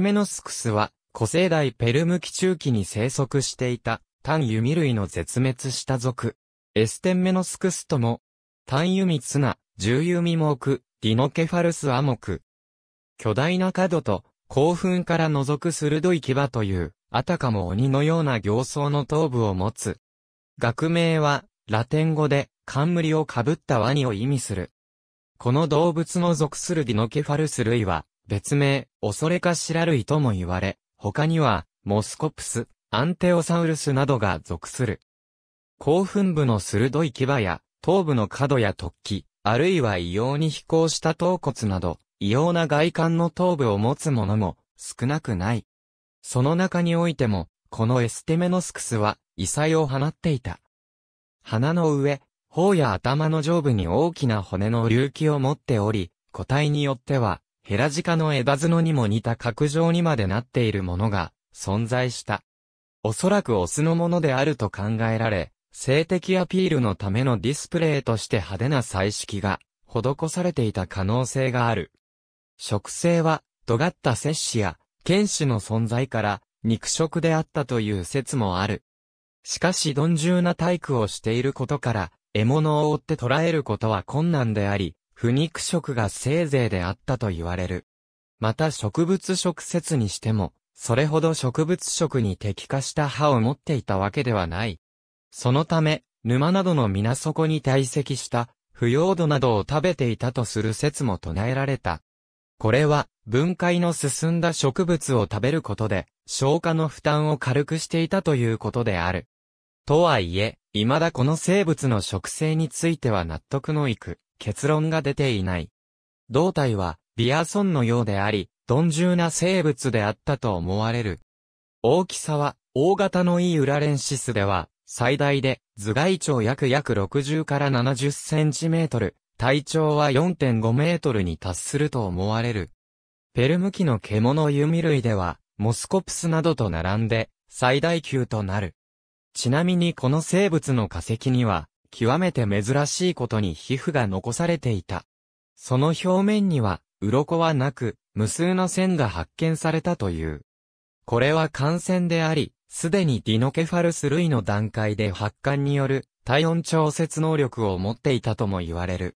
メノスクスは、古生代ペルム紀中期に生息していた、単弓類の絶滅した族。エステンメノスクスとも、単弓ツナ、重弓目、ディノケファルスアモク。巨大な角と、興奮から覗く鋭い牙という、あたかも鬼のような形相の頭部を持つ。学名は、ラテン語で、冠をかぶったワニを意味する。この動物の属するディノケファルス類は、別名、恐れかしら類とも言われ、他には、モスコプス、アンテオサウルスなどが属する。興奮部の鋭い牙や、頭部の角や突起、あるいは異様に飛行した頭骨など、異様な外観の頭部を持つもも少なくない。その中においても、このエステメノスクスは異彩を放っていた。鼻の上、頬や頭の上部に大きな骨の隆起を持っており、個体によってはヘラジカの枝角にも似た角状にまでなっているものが存在した。おそらくオスのものであると考えられ、性的アピールのためのディスプレイとして派手な彩色が施されていた可能性がある。植生は尖った摂氏や剣士の存在から肉食であったという説もある。しかし鈍重な体育をしていることから、獲物を追って捕らえることは困難であり、不肉食がせいぜいであったと言われる。また植物食説にしても、それほど植物食に適化した歯を持っていたわけではない。そのため、沼などの水底に堆積した腐葉土などを食べていたとする説も唱えられた。これは、分解の進んだ植物を食べることで、消化の負担を軽くしていたということである。とはいえ、未だこの生物の食性については納得のいく結論が出ていない。胴体は、ビアソンのようであり、鈍重な生物であったと思われる。大きさは、大型のイーウラレンシスでは、最大で、頭蓋長約約60から70センチメートル、体長は4.5メートルに達すると思われる。ペルムキの獣弓類では、モスコプスなどと並んで、最大級となる。ちなみにこの生物の化石には、極めて珍しいことに皮膚が残されていた。その表面には、鱗はなく、無数の線が発見されたという。これは感染であり、すでにディノケファルス類の段階で発汗による体温調節能力を持っていたとも言われる。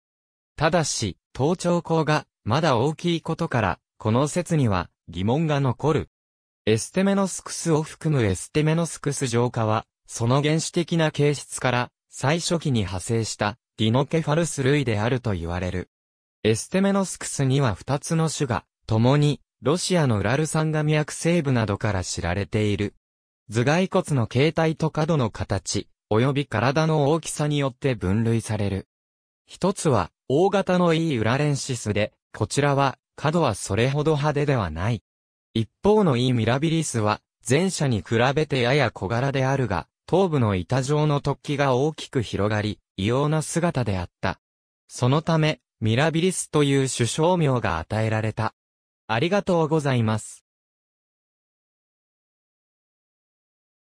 ただし、頭頂口がまだ大きいことから、この説には疑問が残る。エステメノスクスを含むエステメノスクス浄化は、その原始的な形質から最初期に派生したディノケファルス類であると言われる。エステメノスクスには2つの種が、共に、ロシアのウラル酸が脈西部などから知られている。頭蓋骨の形態と角の形、及び体の大きさによって分類される。一つは、大型の E ウラレンシスで、こちらは、角はそれほど派手ではない。一方の E ミラビリスは、前者に比べてやや小柄であるが、頭部の板状の突起が大きく広がり、異様な姿であった。そのため、ミラビリスという首相名が与えられた。ありがとうございます。